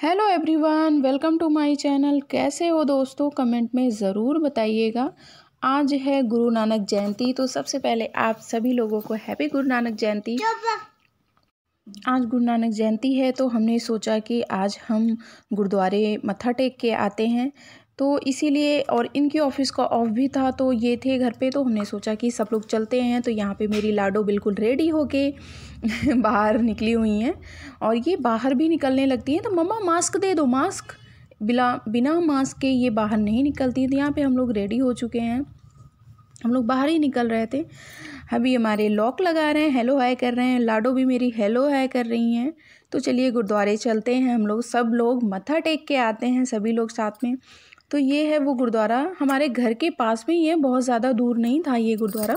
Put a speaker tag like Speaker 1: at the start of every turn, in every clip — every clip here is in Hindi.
Speaker 1: hello everyone welcome to my channel कैसे हो दोस्तों कमेंट में ज़रूर बताइएगा आज है गुरु नानक जयंती तो सबसे पहले आप सभी लोगों को हैप्पी गुरु नानक जयंती आज गुरु नानक जयंती है तो हमने सोचा कि आज हम गुरुद्वारे मत्था टेक के आते हैं तो इसीलिए और इनके ऑफिस का ऑफ भी था तो ये थे घर पे तो हमने सोचा कि सब लोग चलते हैं तो यहाँ पे मेरी लाडो बिल्कुल रेडी हो के बाहर निकली हुई हैं और ये बाहर भी निकलने लगती हैं तो मम्मा मास्क दे दो मास्क बिला बिना मास्क के ये बाहर नहीं निकलती तो यहाँ पे हम लोग रेडी हो चुके हैं हम लोग बाहर ही निकल रहे थे अभी हमारे लॉक लगा रहे हैं हेलो हाय कर रहे हैं लाडो भी मेरी हेलो हाय कर रही हैं तो चलिए गुरुद्वारे चलते हैं हम लोग सब लोग मत्था टेक के आते हैं सभी लोग साथ में तो ये है वो गुरुद्वारा हमारे घर के पास में ही है बहुत ज़्यादा दूर नहीं था ये गुरुद्वारा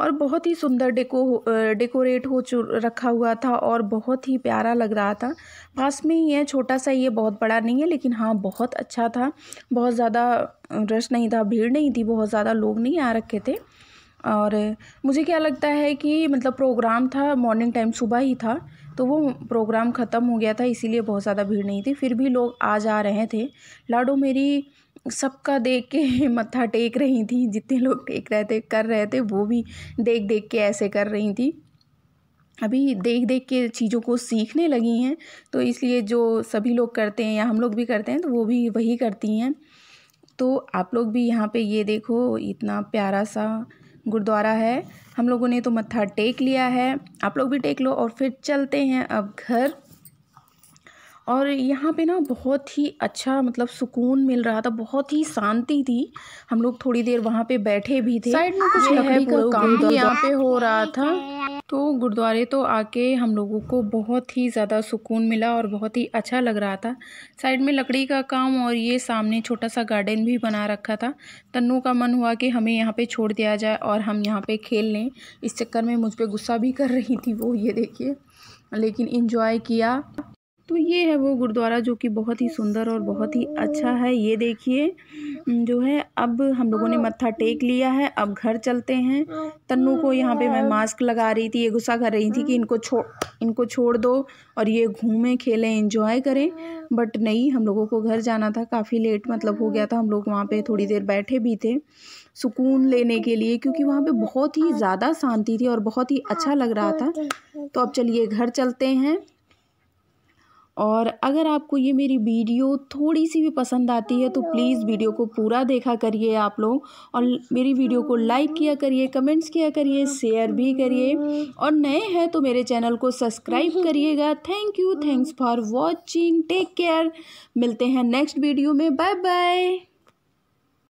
Speaker 1: और बहुत ही सुंदर डेको डेकोरेट हो चु रखा हुआ था और बहुत ही प्यारा लग रहा था पास में ही है छोटा सा ये बहुत बड़ा नहीं है लेकिन हाँ बहुत अच्छा था बहुत ज़्यादा रश नहीं था भीड़ नहीं थी बहुत ज़्यादा लोग नहीं आ रखे थे और मुझे क्या लगता है कि मतलब प्रोग्राम था मॉर्निंग टाइम सुबह ही था तो वो प्रोग्राम ख़त्म हो गया था इसीलिए बहुत ज़्यादा भीड़ नहीं थी फिर भी लोग आ जा रहे थे लाडो मेरी सबका देख के मत्था टेक रही थी जितने लोग टेक रहे थे कर रहे थे वो भी देख देख के ऐसे कर रही थी अभी देख देख के चीज़ों को सीखने लगी हैं तो इसलिए जो सभी लोग करते हैं या हम लोग भी करते हैं तो वो भी वही करती हैं तो आप लोग भी यहाँ पे ये देखो इतना प्यारा सा गुरुद्वारा है हम लोगों ने तो मत्था टेक लिया है आप लोग भी टेक लो और फिर चलते हैं अब घर और यहाँ पे ना बहुत ही अच्छा मतलब सुकून मिल रहा था बहुत ही शांति थी हम लोग थोड़ी देर वहाँ पे बैठे भी थे साइड में कुछ लकड़ी का काम यहाँ पे हो रहा था तो गुरुद्वारे तो आके हम लोगों को बहुत ही ज़्यादा सुकून मिला और बहुत ही अच्छा लग रहा था साइड में लकड़ी का काम और ये सामने छोटा सा गार्डन भी बना रखा था तन्नू का मन हुआ कि हमें यहाँ पे छोड़ दिया जाए और हम यहाँ पे खेल लें इस चक्कर में मुझ पर गुस्सा भी कर रही थी वो ये देखिए लेकिन इन्जॉय किया तो ये है वो गुरुद्वारा जो कि बहुत ही सुंदर और बहुत ही अच्छा है ये देखिए जो है अब हम लोगों ने मत्था टेक लिया है अब घर चलते हैं तन्नू को यहाँ पे मैं मास्क लगा रही थी ये गुस्सा कर रही थी कि इनको छोड़ इनको छोड़ दो और ये घूमें खेलें इंजॉय करें बट नहीं हम लोगों को घर जाना था काफ़ी लेट मतलब हो गया था हम लोग वहाँ पर थोड़ी देर बैठे भी थे सुकून लेने के लिए क्योंकि वहाँ पर बहुत ही ज़्यादा शांति थी और बहुत ही अच्छा लग रहा था तो अब चलिए घर चलते हैं और अगर आपको ये मेरी वीडियो थोड़ी सी भी पसंद आती है तो प्लीज़ वीडियो को पूरा देखा करिए आप लोग और मेरी वीडियो को लाइक किया करिए कमेंट्स किया करिए शेयर भी करिए और नए हैं तो मेरे चैनल को सब्सक्राइब करिएगा thank you thanks for watching take care मिलते हैं नेक्स्ट वीडियो में बाय बाय